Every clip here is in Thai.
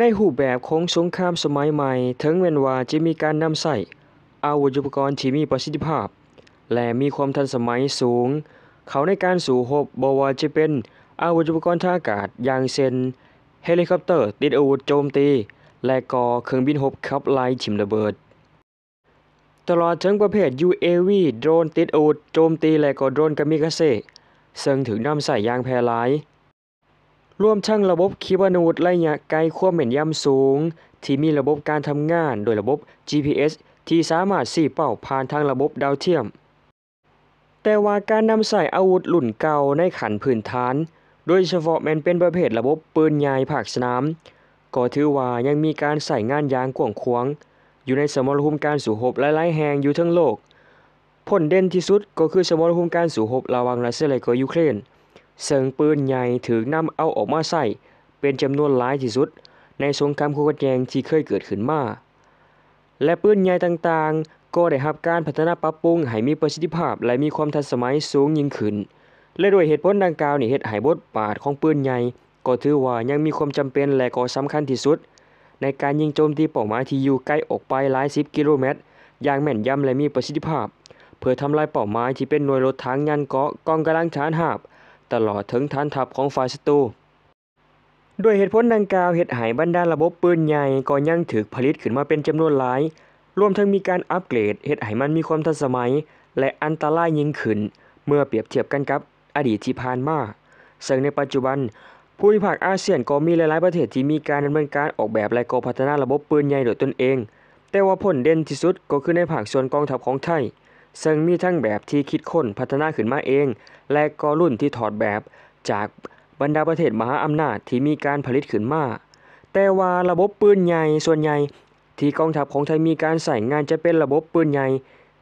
ในหูแบบของสงครามสมัยใหม่ถึงแม้นว่าจะมีการนำใส่ อาวุธอุปกรณ์ที่มีประสิทธิภาพ และมีความทันสมัยสูง เขาในการสู่รบบ่ว่าจะเป็น อาวุธอุปกรณ์ทางอากาศอย่างเช่นเฮลิคอปเตอร์ ติดอาวุธโจมตี และก่อเครื่องบินรบขับไล่ถิ่มระเบิด ตลอดถึงประเภท UAV โดรนติดอาวุธโจมตี และก็โดรนกามิกาเซ่ซึ่งถึงนำใส่ยางแพรหลายร่วมทั้งระบบคีบานูดไล่ยะไกลความเหม็นย่ำสูง ที่มีระบบการทำงานโดยระบบ GPS ที่สามารถสี่เป้าผ่านทางระบบดาวเทียม แต่ว่าการนำใส่อาวุธหลุ่นเก่าในขันพื้นฐาน โดยเฉพาะแมนเป็นประเภทระบบปืนใหญ่ผักสนามก็ถือว่ายังมีการใส่งานยางกว่งขวง อยู่ในสมรภูมิการสู่หบหลายๆแห่งอยู่ทั้งโลกผลเด่นที่สุดก็คือสมรภูมิการสู่หบระวังรัสเซียและก็ยูเครนเสิงปืนใหญ่ถือนำเอาออกมาใส่ เป็นจำนวนหลายที่สุด ในสงครามคู่ขัดแยงที่เคยเกิดขึ้นมา และปืนใหญ่ต่างๆ ก็ได้รับการพัฒนาปรับปรุงให้มีประสิทธิภาพ และมีความทันสมัยสูงยิ่งขึ้น และด้วยเหตุผลดังกล่าวนี้เฮ็ดให้บทบาทของปืนใหญ่ ก็ถือว่ายังมีความจำเป็นและก็สำคัญที่สุด ในการยิงโจมตีเป้าหมายที่อยู่ใกล้ออกไปหลายสิบกิโลเมตร อย่างแม่นยำและมีประสิทธิภาพเพื่อทำลายเป้าหมายที่เป็นหน่วยรถถังยันเกาะกองกาลังฐานหาบตลอดถึงฐานทัพของฝ่ายศัตรูด้วยเหตุผลดังกล่าวเหตุหายบรรดาระบบปืนใหญ่ก็ยังถืกผลิตขึ้นมาเป็นจำนวนหลาย รวมทั้งมีการอัปเกรดเหตุหายมันมีความทันสมัย และอันตรายยิ่งขึ้น เมื่อเปรียบเทียบกันกับอดีตที่ผ่านมาซึ่งในปัจจุบัน ผูพิภาคอาเซียนก็มีหลายๆประเทศที่มีการดำเนินการออกแบบและก็พัฒนาระบบปืนใหญ่โดยตนเอง แต่ว่าผลเด่นที่สุดก็คือในภาคส่วนกองทัพของไทยซึ่งมีทั้งแบบที่คิดค้นพัฒนาขึ้นมาเอง และก็รุ่นที่ถอดแบบ จากบรรดาประเทศมหาอำนาจที่มีการผลิตขึ้นมาแต่ว่าระบบปืนใหญ่ส่วนใหญ่ ที่กองทัพของไทยมีการใส่งานจะเป็นระบบปืนใหญ่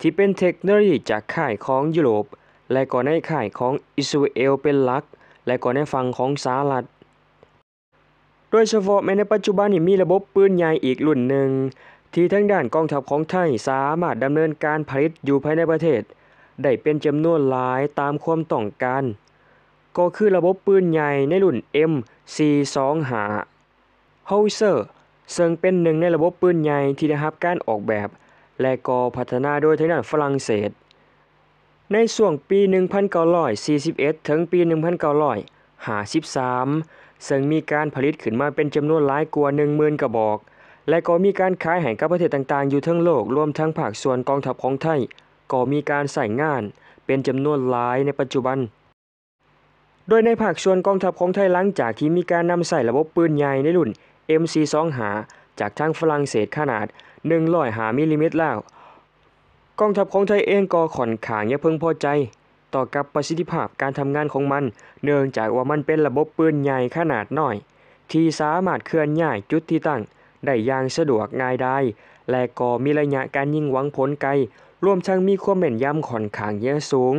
ที่เป็นเทคโนโลยีจากค่ายของยุโรป และก่นในค่ายของอิสราเอลเป็นหลักและก่นในฝั่งของสหรัฐโดยเฉพาะแม้ในปัจจุบันนี้มีระบบปืนใหญ่อีกรุ่นหนึ่งที่ทางด้านกองทัพของไทยสามารถดำเนินการผลิตอยู่ภายในประเทศได้เป็นจำนวนหลายตามความต้องการก็คือระบบปืนใหญ่ในรุ่น M425 h o w i z e r ซึ่งเป็นหนึ่งในระบบปืนใหญ่ที่ได้รับการออกแบบ และก่อพัฒนาโดยทางด้านฝรั่งเศสในส่วงปี 1941 ถึงปี 1953ซึ่งมีการผลิตขึ้นมาเป็นจำนวนหลายกว่า 10,000 กระบอกและก็มีการขายให้กับประเทศต่างๆ อยู่ทั้งโลก รวมทั้งภาคส่วนกองทัพของไทยก็มีการใส่งาน เป็นจำนวนหลายในปัจจุบัน โดยในภาคส่วนกองทัพของไทยหลังจากที่มีการนำใส่ระบบปืนใหญ่ในรุ่น m c 2หาจากทางฝรั่งเศสขนาด 105มิลลิเมตรแล้ว กองทัพของไทยเองก็ขอนขางอย่าเพิ่งพอใจ ต่อกับประสิทธิภาพการทำงานของมัน เนื่องจากว่ามันเป็นระบบปืนใหญ่ขนาดน้อยที่สามารถเคลื่อนย้ายจุดที่ตั้งได้อย่างสะดวกง่ายได้และก็มีระยะการยิงหวังผลไกล รวมทั้งมีความ แม่นยำค่อนข้างเยอะสูง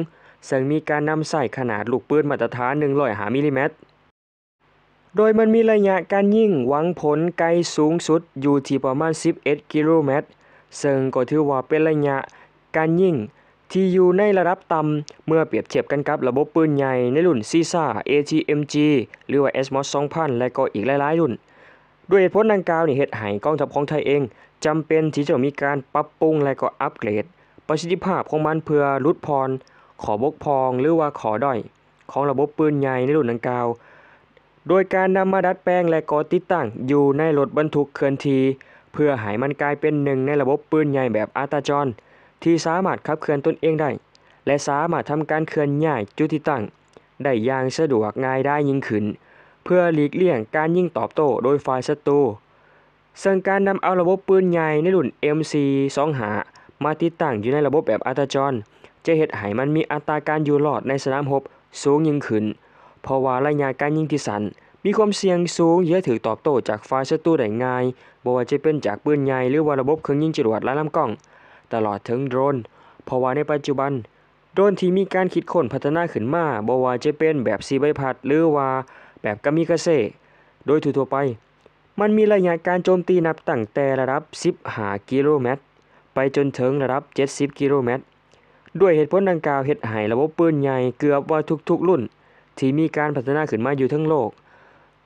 ซึ่งมีการนำใส่ขนาดลูกปืนมาตรฐาน105มิลิเมตรโดยมันมีระยะการยิงหวังผลไกลสูงสุด อยู่ที่ประมาณ 11กิโลเมตรซึ่งก็ถือว่าเป็นระยะการยิงที่อยู่ในระดับต่ำเมื่อเปรียบเทียบกันกับระบบปืนใหญ่ในรุ่นซีซ่า ATMG หรือว่า s m o s 2000 และก็อีกหลายๆรุ่นด้วยเหตุผลดังกล่าวนี่เหตุให้กองทัพของไทยเอง จำเป็นที่จะมีการปรับปรุงและก็อัปเกรด ประสิทธิภาพของมันเพื่อลดพร ขอบกพองหรือว่าขอด้อย ของระบบปืนใหญ่ในรุ่นดังกล่าว โดยการนำมาดัดแปลงและก่อติดตั้งอยู่ในรถบรรทุกเคลื่อนที่เพื่อให้มันกลายเป็นหนึ่งในระบบปืนใหญ่แบบอาตาจร ที่สามารถขับเคลื่อนตนเองได้ และสามารถทำการเคลื่อนย้ายจุดที่ตั้งได้อย่างสะดวกง่ายได้ยิ่งขึ้นเพื่อหลีกเลี่ยงการยิงตอบโต้โดยฝ่ายศัตรูส่่งการนำเอาระบบปืนใหญ่ในรุ่น m c 2ามาติดตั้งอยู่ในระบบแบบอัตจร จะเห็ุให้มันมีอัตราการอยู่รอดในสนามหบ สูงยิ่งขึ้น เพราะว่าระยะการยิงที่สั้นมีความเสี่ยงสูงเย่ะถือตอบโต้จากฝ่ายศัตรูได้ง่ายบว่าจะเป็นจากปืนใหญ่หรือว่าระบบเครื่องยิงจรวดและลำกล้อง ตลอดถึงโดรน เพราะว่าในปัจจุบันโดรนที่มีการคิดค้นพัฒนาขึ้นมาบว่าจะเป็นแบบซีใบพัดหรือว่าแบบกามิกาเซ่โดยทั่วไป มันมีระยะการโจมตีนับตั้งแต่ระดับ 15 กิโลเมตร ไปจนถึงระดับ 70 กิโลเมตร ด้วยเหตุผลดังกล่าวเหตุหายระบบปืนใหญ่เกือบว่าทุกๆรุ่น ที่มีการพัฒนาขึ้นมาอยู่ทั้งโลก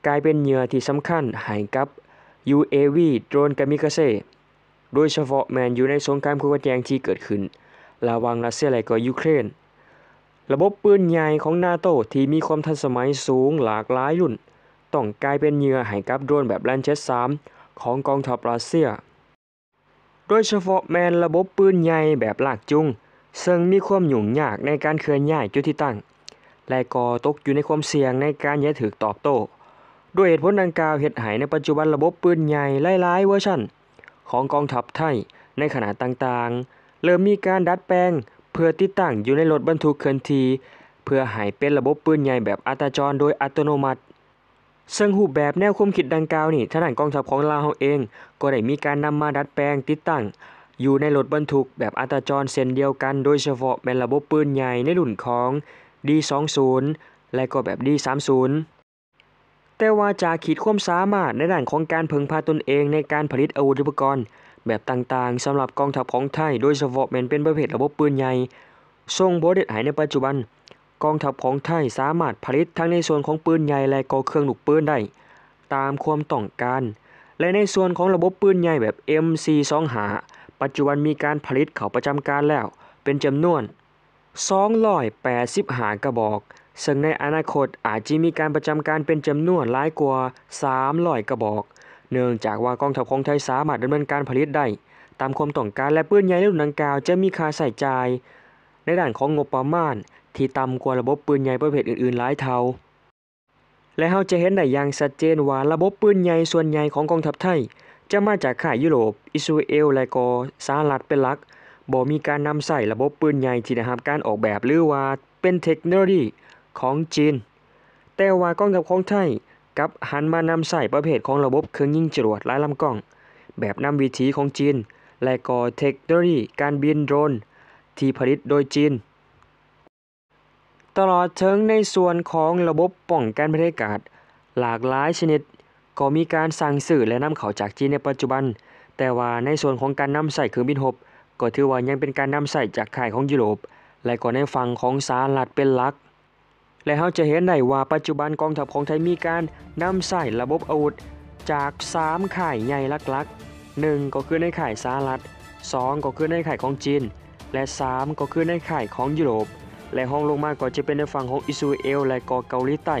กลายเป็นเหยื่อที่สำคัญหายกับ UAV โดรนกามิกาเซ่โดยเฉพาะแมนอยู่ในสงครามคู่แย่งที่เกิดขึ้นระหว่างรัสเซียและก็ยูเครนระบบปืนใหญ่ของนาโตที่มีความทันสมัยสูงหลากหลายรุ่น ต้องกลายเป็นเหยื่อให้กับโดรนแบบแลนเชส3ของกองทัพรัสเซีย โดยเฉพาะแมนระบบปืนใหญ่แบบลากจุงซึ่งมีความหยุ่งยากในการเคลื่อนย้ายจุดที่ตั้ง และก็ตกอยู่ในความเสี่ยงในการยดถือตอบโต้ ด้วยเหตุผลดังกล่าวเหตุหายในปัจจุบันระบบปืนใหญ่หลายๆเวอร์ชันของกองทัพไทยในขนาดต่างๆ เริ่มมีการดัดแปลงเพื่อติดตั้งอยู่ในรถบรรทุกเคลื่อนที่เพื่อให้เป็นระบบปืนใหญ่แบบอัตจรโดยอัตโนมัติ ซึ่งหูปแบบแนวคุมคิดดังกล่าวนี่ทหดารกองทัพของลาวเอาเอง ก็ได้มีการนำมาดัดแปลงติดตั้งอยู่ในรถบรรทุกแบบอัตจรเซนเดียวกันโดยเฉพาะเป็นระบบปืนใหญ่ในรุ่นของ D20 และก็แบบ D30 แต่ว่าจากขีดความสามารถในด้านของการพึงพาตนเองในการผลิตอาวุธอุปกรณ์แบบต่างๆสำหรับกองทัพของไทยโดยเฉพาะแม่นเป็นประเภทระบบปืนใหญ่ทรงบ่เด็ดหายในปัจจุบัน กองทัพของไทยสามารถผลิตทั้งในส่วนของปืนใหญ่และก็เครื่องลูกปืนได้ตามความต้องการและในส่วนของระบบปืนใหญ่แบบ m 4 2 5ปัจจุบันมีการผลิตเขาประจำการแล้ว เป็นจำนวน285กระบอกซึ่งในอนาคตอาจจะมีการประจำการเป็นจำนวนหลายกว่า300กระบอกเนื่องจากว่ากองทัพของไทยสามารถดำเนินการผลิตได้ ตามความต้องการและปืนใหญ่รุ่นดังกล่าวจะมีค่าใช้จ่ายในด้านของงบประมาณที่ต่ำกว่าระบบปืนใหญ่ประเภทอื่นๆ หลายเท่า และเราจะเห็นได้อย่างชัดเจนว่าระบบปืนใหญ่ส่วนใหญ่ของกองทัพไทย จะมาจากค่ายยุโรป อิสราเอลและก็สหรัฐเป็นหลัก บ่มีการนำใส่ระบบปืนใหญ่ที่ได้รับการออกแบบหรือว่าเป็นเทคโนโลยีของจีน แต่ว่ากองทัพของไทยับหันมานำใส่ประเภทของระบบเครื่องยิงจรวดไร้ลำกล้อง แบบนำวิธีของจีน และก่อเทคโนโลยีการบินโดรน ที่ผลิตโดยจีน ตลอดถึงในส่วนของระบบป้องกันบรรยากาศหลากหลายชนิด ก็มีการสั่งสื่อและนำเข้าจากจีนในปัจจุบัน แต่ว่าในส่วนของการนำใส่เครื่องบินหบก็ถือว่ายังเป็นการนำใส่จากข่ายของยุโรป และก็ในฝั่งของสหรัฐเป็นหลักและเราจะเห็นได้ว่าปัจจุบันกองทัพของไทยมีการนำใส่ระบบอาวุธ จาก 3 ข่ายใหญ่ลักๆ1ก็คือในข่ายสหรัฐ 2 ก็คือในข่ายของจีนและ 3 ก็คือในข่ายของยุโรป และห้องลงมาก็จะเป็นในฝั่งของอิสราเอล และก็เกาหลีใต้